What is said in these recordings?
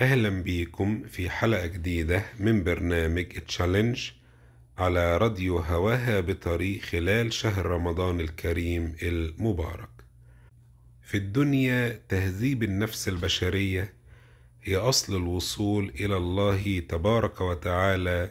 أهلا بيكم في حلقة جديدة من برنامج تشالنج على راديو هواها بطريق خلال شهر رمضان الكريم المبارك في الدنيا تهذيب النفس البشرية هي أصل الوصول إلى الله تبارك وتعالى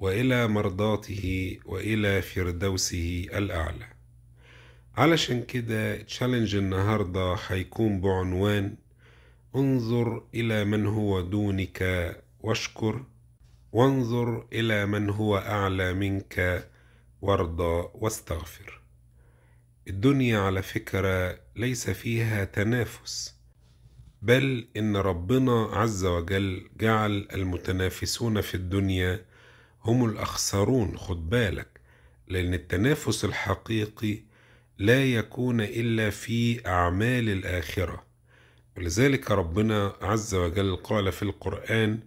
وإلى مرضاته وإلى فردوسه الأعلى علشان كده تشالنج النهاردة هيكون بعنوان انظر إلى من هو دونك واشكر وانظر إلى من هو أعلى منك وارضى واستغفر الدنيا على فكرة ليس فيها تنافس بل إن ربنا عز وجل جعل المتنافسون في الدنيا هم الأخسرون خد بالك لأن التنافس الحقيقي لا يكون إلا في أعمال الآخرة ولذلك ربنا عز وجل قال في القرآن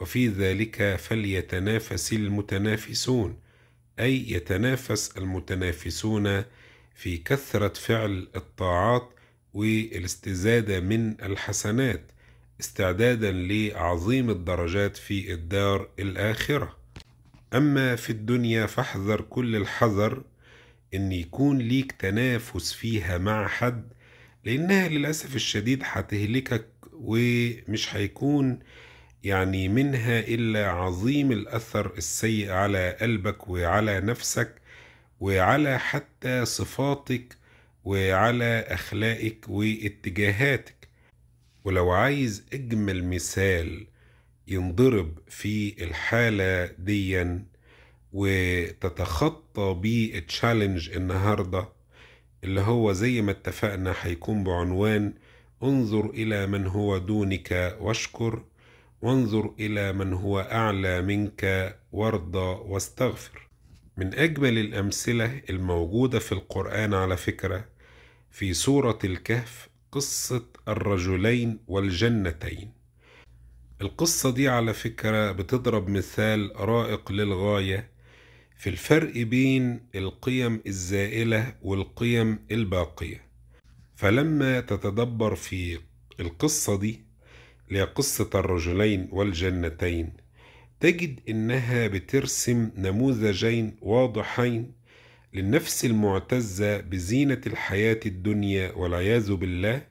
وفي ذلك فليتنافس المتنافسون أي يتنافس المتنافسون في كثرة فعل الطاعات والاستزادة من الحسنات استعدادا لعظيم الدرجات في الدار الآخرة أما في الدنيا فاحذر كل الحذر إن يكون ليك تنافس فيها مع حد لأنها للأسف الشديد هتهلكك ومش هيكون يعني منها إلا عظيم الأثر السيء على قلبك وعلى نفسك وعلى حتى صفاتك وعلى أخلاقك واتجاهاتك ولو عايز أجمل مثال ينضرب في الحالة ديًا وتتخطى بيه التشالنج النهارده اللي هو زي ما اتفقنا هيكون بعنوان انظر إلى من هو دونك واشكر وانظر إلى من هو أعلى منك وارضى واستغفر من أجمل الأمثلة الموجودة في القرآن على فكرة في سورة الكهف قصة الرجلين والجنتين القصة دي على فكرة بتضرب مثال رائق للغاية في الفرق بين القيم الزائلة والقيم الباقية فلما تتدبر في القصة دي اللي قصة الرجلين والجنتين تجد إنها بترسم نموذجين واضحين للنفس المعتزة بزينة الحياة الدنيا والعياذ بالله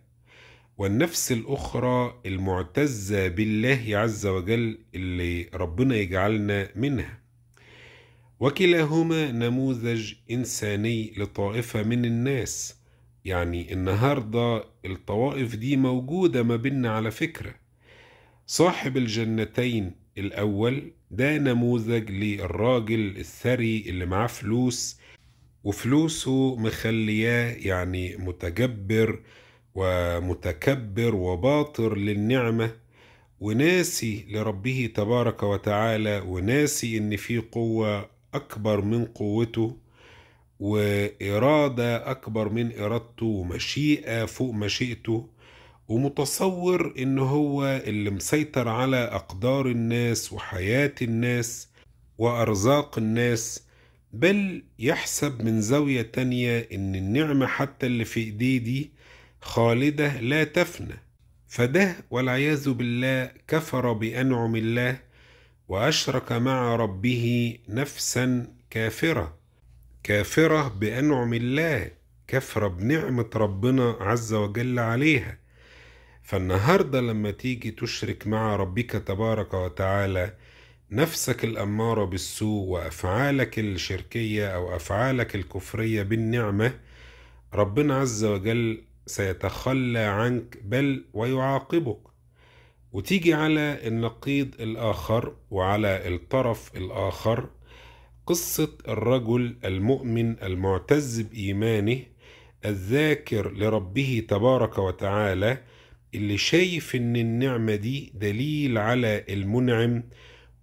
والنفس الأخرى المعتزة بالله عز وجل اللي ربنا يجعلنا منها وكلاهما نموذج إنساني لطائفة من الناس يعني النهاردة الطوائف دي موجودة ما بيننا على فكرة صاحب الجنتين الأول ده نموذج للراجل الثري اللي معاه فلوس وفلوسه مخلياه يعني متجبر ومتكبر وباطر للنعمة وناسي لربه تبارك وتعالى وناسي إن في قوة أكبر من قوته وإرادة أكبر من إرادته ومشيئة فوق مشيئته ومتصور إن هو اللي مسيطر على أقدار الناس وحياة الناس وأرزاق الناس بل يحسب من زاوية تانية إن النعمة حتى اللي في إيديه دي خالدة لا تفنى فده والعياذ بالله كفر بأنعم الله وأشرك مع ربه نفسا كافرة كافرة بأنعم الله كافرة بنعمة ربنا عز وجل عليها فالنهاردة لما تيجي تشرك مع ربك تبارك وتعالى نفسك الأمارة بالسوء وأفعالك الشركية أو أفعالك الكفرية بالنعمة ربنا عز وجل سيتخلى عنك بل ويعاقبك وتيجي على النقيض الآخر وعلى الطرف الآخر قصة الرجل المؤمن المعتز بإيمانه الذاكر لربه تبارك وتعالى اللي شايف إن النعمة دي دليل على المنعم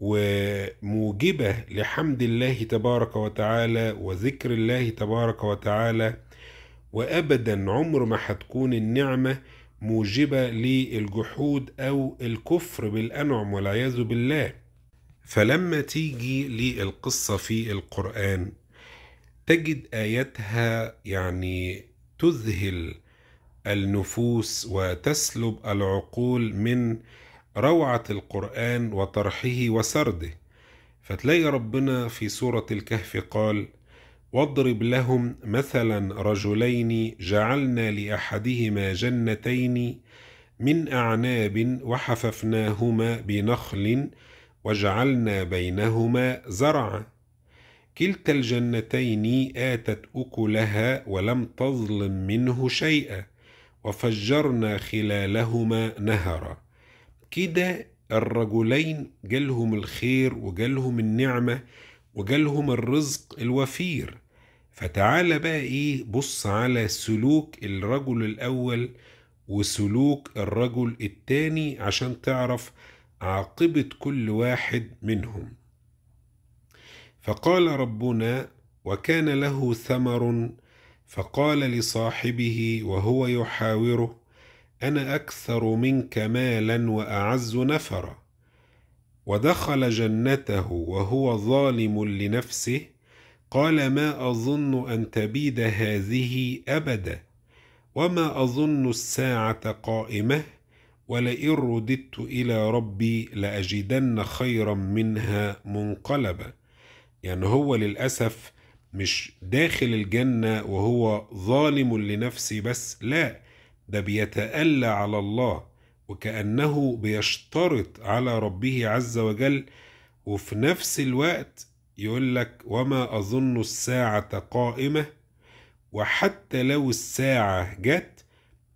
وموجبة لحمد الله تبارك وتعالى وذكر الله تبارك وتعالى وأبدا عمر ما هتكون النعمة موجبة للجحود أو الكفر بالأنعم والعياذ بالله فلما تيجي للقصة في القرآن تجد آياتها يعني تذهل النفوس وتسلب العقول من روعة القرآن وطرحه وسرده فتلاقي ربنا في سورة الكهف قال واضرب لهم مثلا رجلين جعلنا لاحدهما جنتين من اعناب وحففناهما بنخل وجعلنا بينهما زرعا كلتا الجنتين اتت اكلها ولم تظلم منه شيئا وفجرنا خلالهما نهرا كده الرجلين جالهم الخير وجالهم النعمه وجالهم الرزق الوفير فتعال بقى ايه بص على سلوك الرجل الاول وسلوك الرجل التاني عشان تعرف عاقبة كل واحد منهم فقال ربنا وكان له ثمر فقال لصاحبه وهو يحاوره انا اكثر منك مالا واعز نفرا ودخل جنته وهو ظالم لنفسه قال ما أظن أن تبيد هذه أبدا وما أظن الساعة قائمة ولئن رددت إلى ربي لأجدن خيرا منها منقلبا يعني هو للأسف مش داخل الجنة وهو ظالم لنفسه بس لا ده بيتألى على الله وكأنه بيشترط على ربه عز وجل وفي نفس الوقت يقول لك وما أظن الساعة قائمة وحتى لو الساعة جت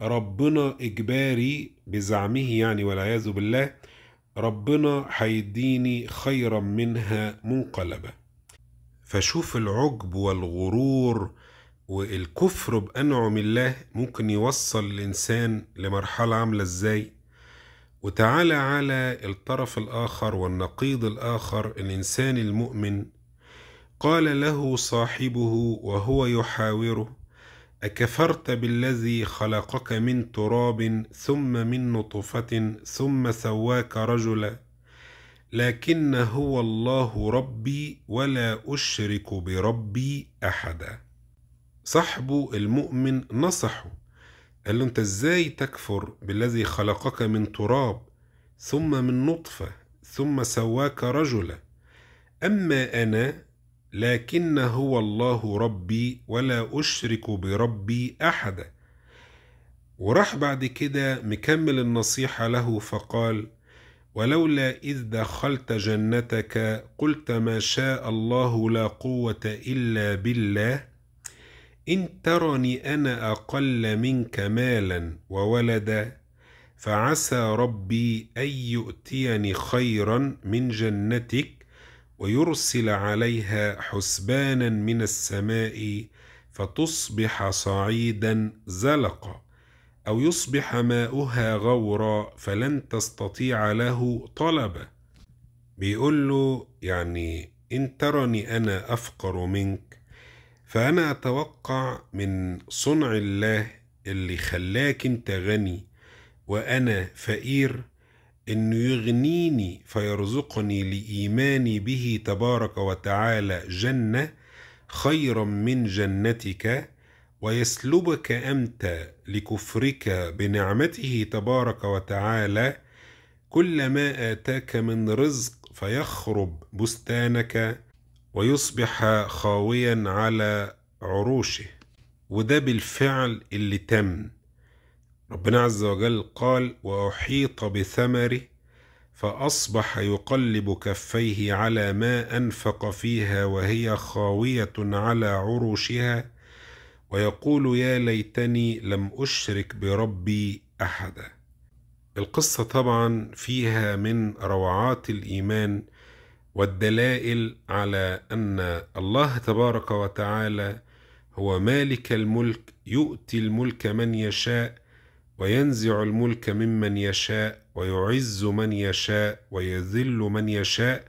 ربنا إجباري بزعمه يعني والعياذ بالله ربنا هيديني خيرا منها منقلبة فشوف العجب والغرور والكفر بأنعم الله ممكن يوصل الإنسان لمرحلة عاملة إزاي وتعالى على الطرف الآخر والنقيض الآخر الإنسان المؤمن قال له صاحبه وهو يحاوره أكفرت بالذي خلقك من تراب ثم من نطفة ثم سواك رجلا لكن هو الله ربي ولا أشرك بربي أحدا صحب المؤمن نصحه قال له انت ازاي تكفر بالذي خلقك من تراب ثم من نطفة ثم سواك رجلا أما أنا لكن هو الله ربي ولا أشرك بربي أحدا وراح بعد كده مكمل النصيحة له فقال ولولا إذ دخلت جنتك قلت ما شاء الله لا قوة إلا بالله إن ترني أنا أقل منك مالا وولدا فعسى ربي أن يؤتيني خيرا من جنتك ويرسل عليها حسبانا من السماء فتصبح صعيدا زلقا أو يصبح ماؤها غورا فلن تستطيع له طلبا بيقول له يعني إن ترني أنا أفقر منك فأنا أتوقع من صنع الله اللي خلاك أنت غني وأنا فقير انه يغنيني فيرزقني لايماني به تبارك وتعالى جنه خيرا من جنتك ويسلبك انت لكفرك بنعمته تبارك وتعالى كل ما اتاك من رزق فيخرب بستانك ويصبح خاويا على عروشه وده بالفعل اللي تم ربنا عز وجل قال واحيط بثمره فاصبح يقلب كفيه على ما انفق فيها وهي خاويه على عروشها ويقول يا ليتني لم اشرك بربي احدا القصه طبعا فيها من روعات الايمان والدلائل على ان الله تبارك وتعالى هو مالك الملك يؤتي الملك من يشاء وينزع الملك ممن يشاء ويعز من يشاء ويذل من يشاء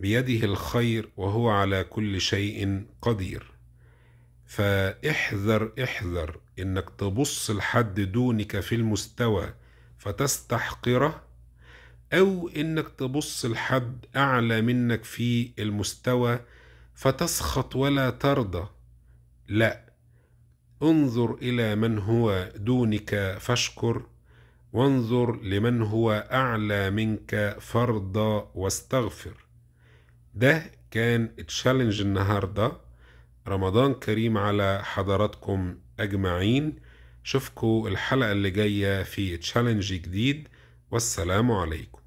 بيده الخير وهو على كل شيء قدير فاحذر احذر انك تبص لحد دونك في المستوى فتستحقره أو إنك تبص لحد أعلى منك في المستوى فتسخط ولا ترضى لا انظر إلى من هو دونك فاشكر وانظر لمن هو أعلى منك فارضى واستغفر ده كان تشالنج النهاردة رمضان كريم على حضراتكم أجمعين شوفكوا الحلقة اللي جاية في تشالنج جديد والسلام عليكم